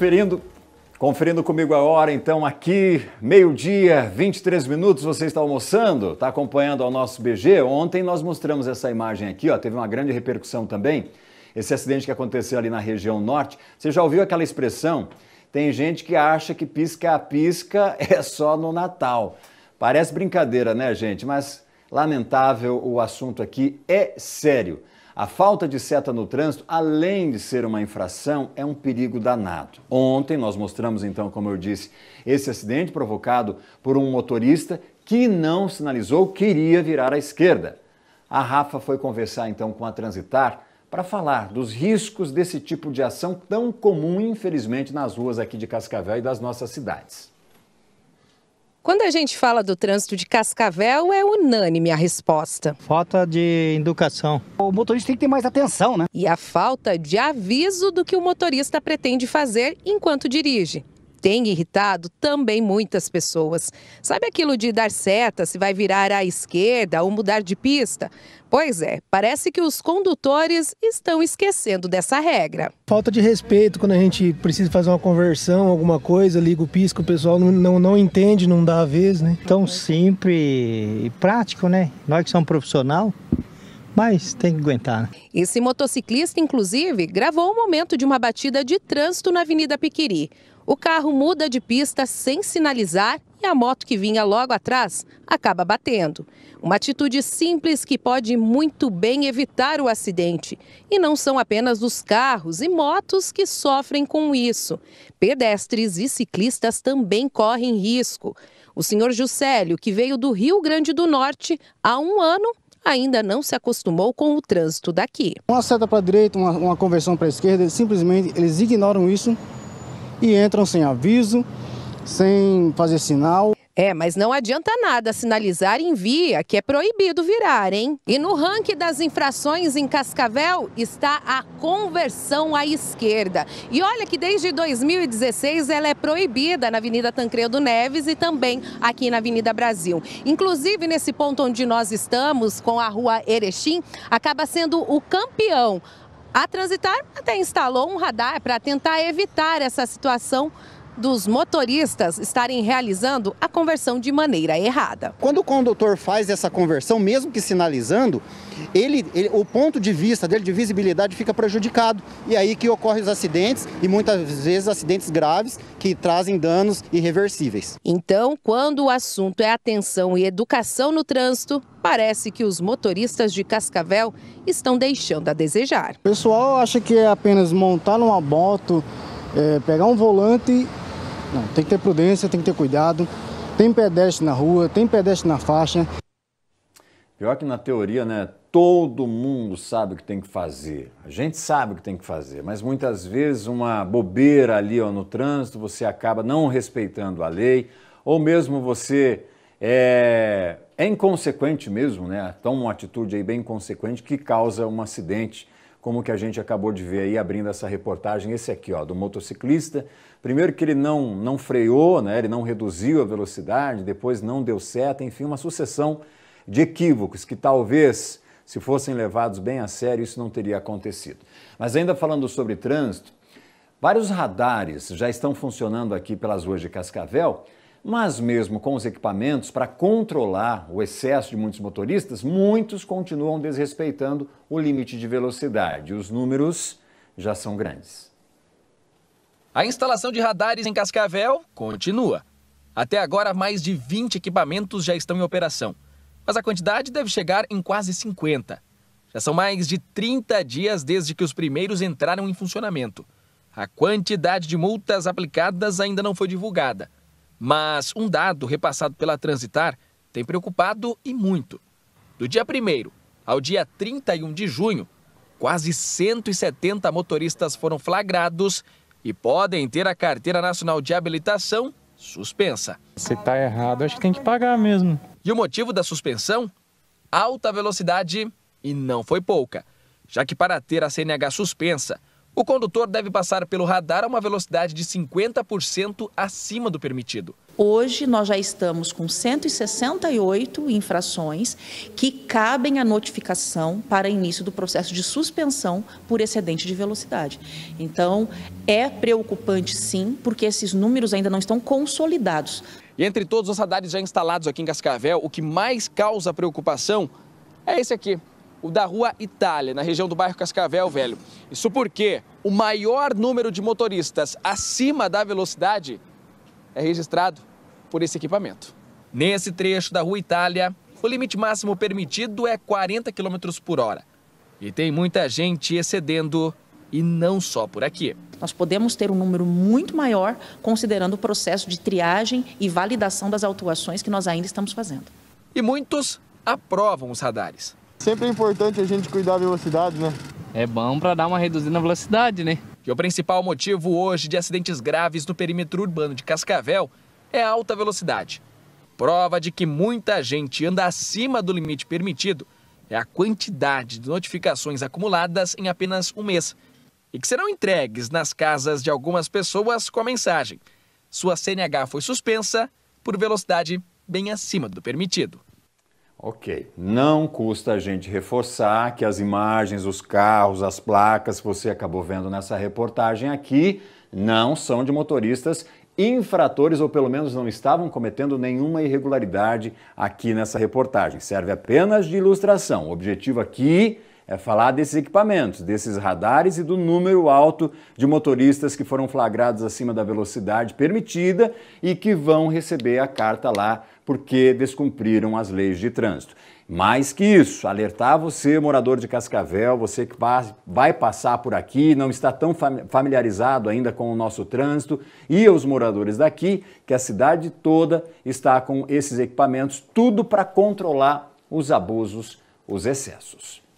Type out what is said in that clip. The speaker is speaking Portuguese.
Conferindo, conferindo comigo a hora, então, aqui, meio-dia, 23 minutos, você está almoçando, está acompanhando ao nosso BG. Ontem nós mostramos essa imagem aqui, ó, teve uma grande repercussão também, esse acidente que aconteceu ali na região norte. Você já ouviu aquela expressão? Tem gente que acha que pisca-pisca é só no Natal. Parece brincadeira, né, gente? Mas lamentável, o assunto aqui é sério. A falta de seta no trânsito, além de ser uma infração, é um perigo danado. Ontem nós mostramos, então, como eu disse, esse acidente provocado por um motorista que não sinalizou queria virar à esquerda. A Rafa foi conversar então com a Transitar para falar dos riscos desse tipo de ação tão comum, infelizmente, nas ruas aqui de Cascavel e das nossas cidades. Quando a gente fala do trânsito de Cascavel, é unânime a resposta. Falta de educação. O motorista tem que ter mais atenção, né? E a falta de aviso do que o motorista pretende fazer enquanto dirige tem irritado também muitas pessoas. Sabe aquilo de dar seta se vai virar à esquerda ou mudar de pista? Pois é, parece que os condutores estão esquecendo dessa regra. Falta de respeito quando a gente precisa fazer uma conversão, alguma coisa, liga o pisco, o pessoal não, não, não entende, não dá a vez, né? Tão simples e prático, né? Nós que somos profissional, mas tem que aguentar. Né? Esse motociclista, inclusive, gravou o momento de uma batida de trânsito na Avenida Piquiri. O carro muda de pista sem sinalizar e a moto que vinha logo atrás acaba batendo. Uma atitude simples que pode muito bem evitar o acidente. E não são apenas os carros e motos que sofrem com isso. Pedestres e ciclistas também correm risco. O senhor Juscelio, que veio do Rio Grande do Norte há um ano, ainda não se acostumou com o trânsito daqui. Uma seta para a direita, uma, uma conversão para a esquerda, simplesmente eles ignoram isso e entram sem aviso, sem fazer sinal. É, mas não adianta nada sinalizar em via que é proibido virar, hein? E no ranking das infrações em Cascavel está a conversão à esquerda. E olha que desde 2016 ela é proibida na Avenida Tancredo Neves e também aqui na Avenida Brasil. Inclusive nesse ponto onde nós estamos, com a Rua Erechim, acaba sendo o campeão a Transitar até instalou um radar para tentar evitar essa situação dos motoristas estarem realizando a conversão de maneira errada. Quando o condutor faz essa conversão, mesmo que sinalizando, ele, ele, o ponto de vista dele de visibilidade fica prejudicado. E é aí que ocorrem os acidentes e muitas vezes acidentes graves que trazem danos irreversíveis. Então, quando o assunto é atenção e educação no trânsito, parece que os motoristas de Cascavel estão deixando a desejar. O pessoal acha que é apenas montar numa moto é, pegar um volante, não, tem que ter prudência, tem que ter cuidado. Tem pedestre na rua, tem pedestre na faixa. Pior que na teoria, né? Todo mundo sabe o que tem que fazer. A gente sabe o que tem que fazer, mas muitas vezes uma bobeira ali ó, no trânsito, você acaba não respeitando a lei, ou mesmo você é, é inconsequente mesmo, né? Toma uma atitude aí bem inconsequente que causa um acidente como que a gente acabou de ver aí abrindo essa reportagem, esse aqui, ó, do motociclista. Primeiro que ele não, não freou, né? ele não reduziu a velocidade, depois não deu seta, enfim, uma sucessão de equívocos que talvez, se fossem levados bem a sério, isso não teria acontecido. Mas ainda falando sobre trânsito, vários radares já estão funcionando aqui pelas ruas de Cascavel mas, mesmo com os equipamentos para controlar o excesso de muitos motoristas, muitos continuam desrespeitando o limite de velocidade. Os números já são grandes. A instalação de radares em Cascavel continua. Até agora, mais de 20 equipamentos já estão em operação, mas a quantidade deve chegar em quase 50. Já são mais de 30 dias desde que os primeiros entraram em funcionamento. A quantidade de multas aplicadas ainda não foi divulgada, mas um dado repassado pela Transitar tem preocupado e muito. Do dia 1 ao dia 31 de junho, quase 170 motoristas foram flagrados e podem ter a Carteira Nacional de Habilitação suspensa. Se está errado, acho que tem que pagar mesmo. E o motivo da suspensão? Alta velocidade e não foi pouca, já que para ter a CNH suspensa, o condutor deve passar pelo radar a uma velocidade de 50% acima do permitido. Hoje nós já estamos com 168 infrações que cabem à notificação para início do processo de suspensão por excedente de velocidade. Então, é preocupante sim, porque esses números ainda não estão consolidados. E entre todos os radares já instalados aqui em Cascavel, o que mais causa preocupação é esse aqui o da Rua Itália, na região do bairro Cascavel Velho. Isso porque o maior número de motoristas acima da velocidade é registrado por esse equipamento. Nesse trecho da Rua Itália, o limite máximo permitido é 40 km por hora. E tem muita gente excedendo, e não só por aqui. Nós podemos ter um número muito maior, considerando o processo de triagem e validação das autuações que nós ainda estamos fazendo. E muitos aprovam os radares. Sempre é importante a gente cuidar da velocidade, né? É bom para dar uma reduzida na velocidade, né? E o principal motivo hoje de acidentes graves no perímetro urbano de Cascavel é a alta velocidade. Prova de que muita gente anda acima do limite permitido é a quantidade de notificações acumuladas em apenas um mês e que serão entregues nas casas de algumas pessoas com a mensagem: sua CNH foi suspensa por velocidade bem acima do permitido. Ok, não custa a gente reforçar que as imagens, os carros, as placas que você acabou vendo nessa reportagem aqui não são de motoristas infratores ou pelo menos não estavam cometendo nenhuma irregularidade aqui nessa reportagem. Serve apenas de ilustração. O objetivo aqui é falar desses equipamentos, desses radares e do número alto de motoristas que foram flagrados acima da velocidade permitida e que vão receber a carta lá porque descumpriram as leis de trânsito. Mais que isso, alertar você, morador de Cascavel, você que vai passar por aqui, não está tão familiarizado ainda com o nosso trânsito, e os moradores daqui, que a cidade toda está com esses equipamentos, tudo para controlar os abusos, os excessos.